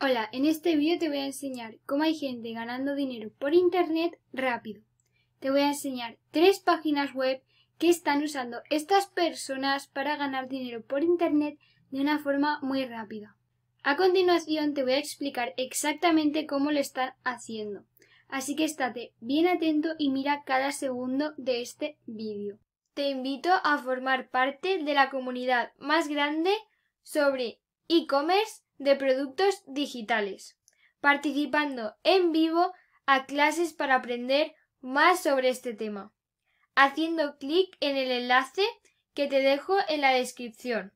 Hola, en este vídeo te voy a enseñar cómo hay gente ganando dinero por internet rápido. Te voy a enseñar tres páginas web que están usando estas personas para ganar dinero por internet de una forma muy rápida. A continuación te voy a explicar exactamente cómo lo están haciendo, así que estate bien atento y mira cada segundo de este vídeo. Te invito a formar parte de la comunidad más grande sobre e-commerce de productos digitales, participando en vivo a clases para aprender más sobre este tema, haciendo clic en el enlace que te dejo en la descripción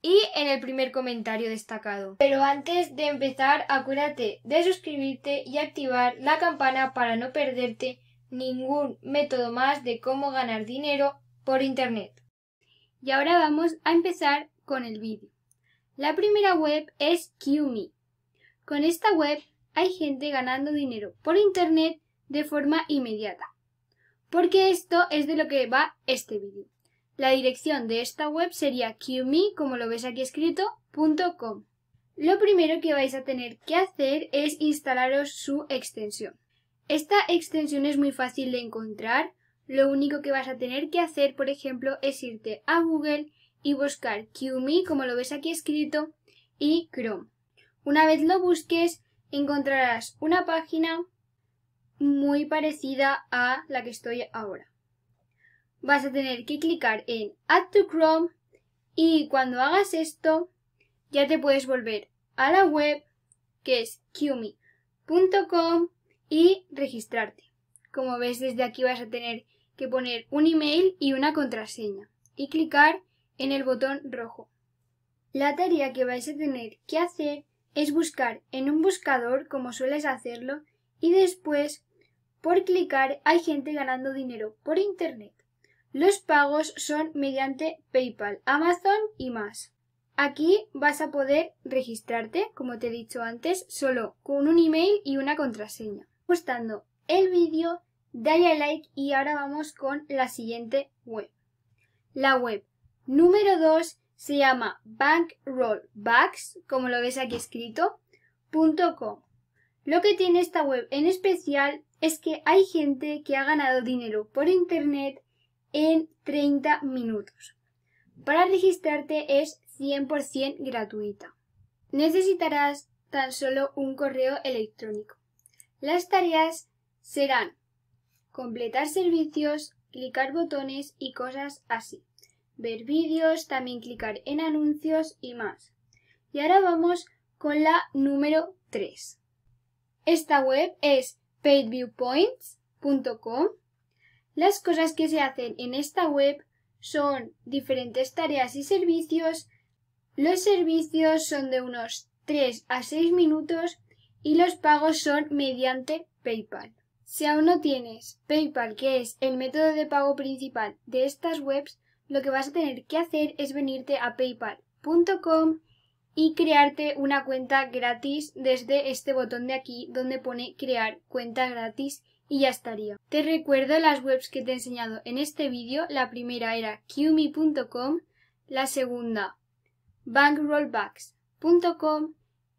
y en el primer comentario destacado. Pero antes de empezar, acuérdate de suscribirte y activar la campana para no perderte ningún método más de cómo ganar dinero por Internet. Y ahora vamos a empezar con el vídeo. La primera web es QMe. Con esta web hay gente ganando dinero por Internet de forma inmediata. Porque esto es de lo que va este vídeo. La dirección de esta web sería QMe, como lo ves aquí escrito, .com. Lo primero que vais a tener que hacer es instalaros su extensión. Esta extensión es muy fácil de encontrar. Lo único que vas a tener que hacer, por ejemplo, es irte a Google y buscar QMI, como lo ves aquí escrito, y Chrome. Una vez lo busques, encontrarás una página muy parecida a la que estoy ahora. Vas a tener que clicar en Add to Chrome y cuando hagas esto ya te puedes volver a la web que es QMI.com, y registrarte. Como ves desde aquí vas a tener que poner un email y una contraseña y clicar en el botón rojo. La tarea que vais a tener que hacer es buscar en un buscador como sueles hacerlo y después por clicar hay gente ganando dinero por Internet. Los pagos son mediante PayPal, Amazon y más. Aquí vas a poder registrarte, como te he dicho antes, solo con un email y una contraseña. Gustando el vídeo, dale a like y ahora vamos con la siguiente web. La web Número 2 se llama bankrollbacks, como lo ves aquí escrito, .com. Lo que tiene esta web en especial es que hay gente que ha ganado dinero por internet en 30 minutos. Para registrarte es 100% gratuita. Necesitarás tan solo un correo electrónico. Las tareas serán completar servicios, clicar botones y cosas así ver vídeos, también clicar en anuncios y más. Y ahora vamos con la número 3. Esta web es paidviewpoints.com. Las cosas que se hacen en esta web son diferentes tareas y servicios. Los servicios son de unos 3 a 6 minutos y los pagos son mediante PayPal. Si aún no tienes PayPal, que es el método de pago principal de estas webs, lo que vas a tener que hacer es venirte a paypal.com y crearte una cuenta gratis desde este botón de aquí donde pone crear cuenta gratis y ya estaría. Te recuerdo las webs que te he enseñado en este vídeo. La primera era kiumi.com la segunda bankrollbacks.com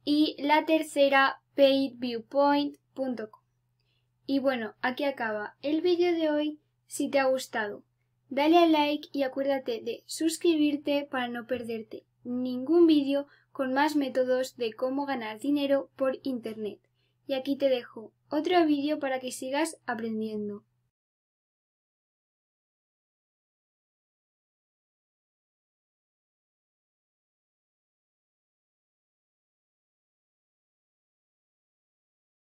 y la tercera paidviewpoint.com. Y bueno, aquí acaba el vídeo de hoy. Si te ha gustado, Dale a like y acuérdate de suscribirte para no perderte ningún vídeo con más métodos de cómo ganar dinero por Internet. Y aquí te dejo otro vídeo para que sigas aprendiendo.